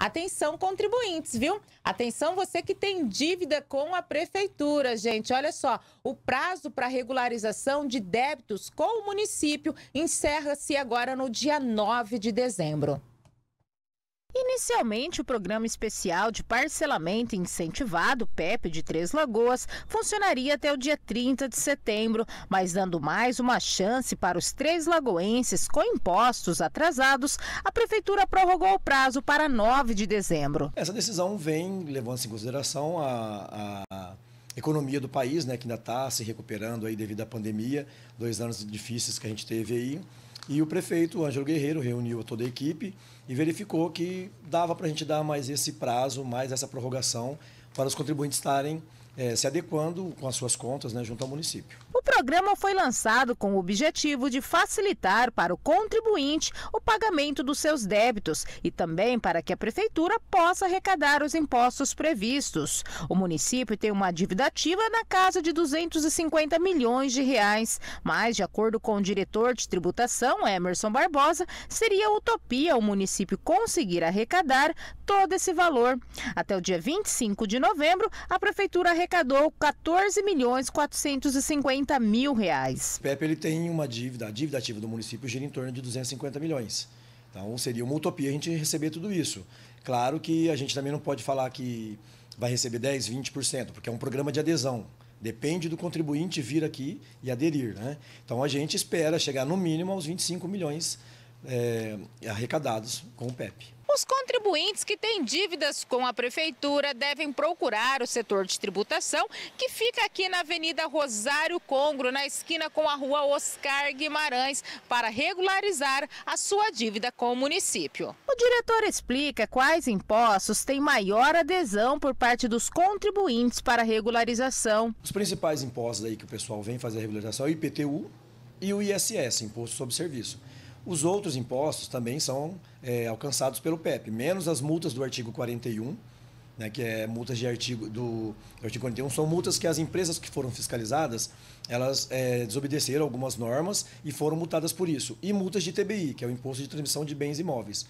Atenção, contribuintes, viu? Atenção, você que tem dívida com a prefeitura, gente. Olha só, o prazo para regularização de débitos com o município encerra-se agora no dia 9 de dezembro. Inicialmente, o Programa Especial de Parcelamento Incentivado, PEP, de Três Lagoas, funcionaria até o dia 30 de setembro, mas dando mais uma chance para os três lagoenses com impostos atrasados, a Prefeitura prorrogou o prazo para 9 de dezembro. Essa decisão vem levando-se em consideração a, a economia do país, né, que ainda está se recuperando aí devido à pandemia, dois anos difíceis que a gente teve aí. E o prefeito Ângelo Guerreiro reuniu toda a equipe e verificou que dava para a gente dar mais esse prazo, mais essa prorrogação, para os contribuintes estarem é, se adequando com as suas contas né, junto ao município programa foi lançado com o objetivo de facilitar para o contribuinte o pagamento dos seus débitos e também para que a prefeitura possa arrecadar os impostos previstos. O município tem uma dívida ativa na casa de 250 milhões de reais, mas de acordo com o diretor de tributação Emerson Barbosa, seria utopia o município conseguir arrecadar todo esse valor. Até o dia 25 de novembro, a prefeitura arrecadou 14 milhões 450 mil mil reais. O PEP ele tem uma dívida, a dívida ativa do município gira em torno de 250 milhões. Então seria uma utopia a gente receber tudo isso. Claro que a gente também não pode falar que vai receber 10, 20%, porque é um programa de adesão. Depende do contribuinte vir aqui e aderir. Né? Então a gente espera chegar no mínimo aos 25 milhões é, arrecadados com o PEP. Os contribuintes que têm dívidas com a prefeitura devem procurar o setor de tributação, que fica aqui na Avenida Rosário Congro, na esquina com a Rua Oscar Guimarães, para regularizar a sua dívida com o município. O diretor explica quais impostos têm maior adesão por parte dos contribuintes para regularização. Os principais impostos aí que o pessoal vem fazer a regularização é o IPTU e o ISS, Imposto sobre Serviço. Os outros impostos também são é, alcançados pelo PEP, menos as multas do artigo 41, né, que é multas de artigo do, artigo 41, são multas que as empresas que foram fiscalizadas, elas é, desobedeceram algumas normas e foram multadas por isso. E multas de TBI, que é o Imposto de Transmissão de Bens Imóveis.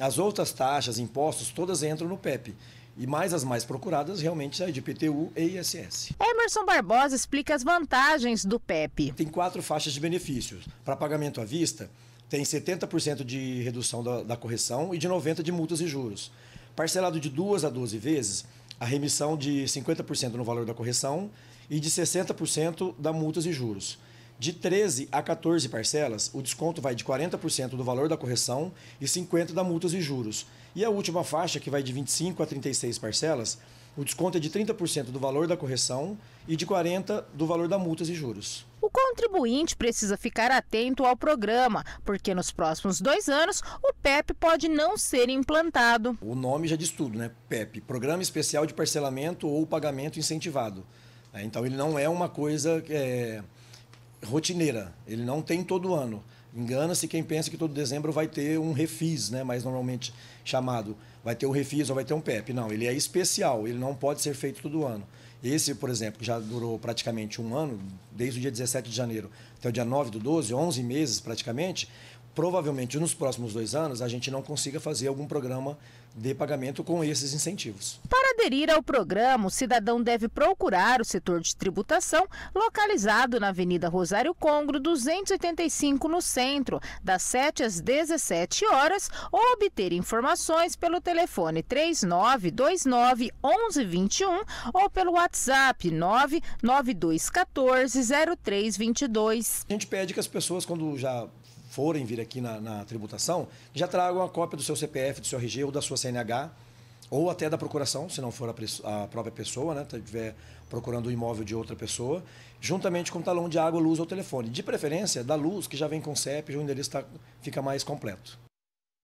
As outras taxas, impostos, todas entram no PEP. E mais as mais procuradas realmente é de PTU e ISS. Emerson Barbosa explica as vantagens do PEP. Tem quatro faixas de benefícios. Para pagamento à vista, tem 70% de redução da, da, correção e de 90% de multas e juros. Parcelado de duas a 12 vezes, a remissão de 50% no valor da correção e de 60% da multas e juros. De 13 a 14 parcelas, o desconto vai de 40% do valor da correção e 50% da multas e juros. E a última faixa, que vai de 25 a 36 parcelas, o desconto é de 30% do valor da correção e de 40% do valor da multas e juros. O contribuinte precisa ficar atento ao programa, porque nos próximos dois anos o PEP pode não ser implantado. O nome já diz tudo, né? PEP Programa Especial de Parcelamento ou Pagamento Incentivado. Então ele não é uma coisa é, rotineira, ele não tem todo ano. Engana-se quem pensa que todo dezembro vai ter um refis, né? Mas normalmente chamado vai ter um refis ou vai ter um PEP. Não, ele é especial, ele não pode ser feito todo ano. Esse, por exemplo, que já durou praticamente um ano, desde o dia 17 de janeiro até o dia 9 do 12, 11 meses praticamente, provavelmente nos próximos dois anos a gente não consiga fazer algum programa de pagamento com esses incentivos. Para aderir ao programa, o cidadão deve procurar o setor de tributação localizado na Avenida Rosário Congro, 285 no centro, das 7 às 17 horas, ou obter informações pelo telefone 3929 1121 ou pelo WhatsApp 99214 0322. A gente pede que as pessoas quando já forem vir aqui na, na tributação, já tragam uma cópia do seu CPF, do seu RG ou da sua CNH, ou até da procuração, se não for a, a própria pessoa, né? Estiver tá, procurando o um imóvel de outra pessoa, juntamente com o talão de água, luz ou telefone. De preferência, da luz, que já vem com CEP, o endereço tá, fica mais completo.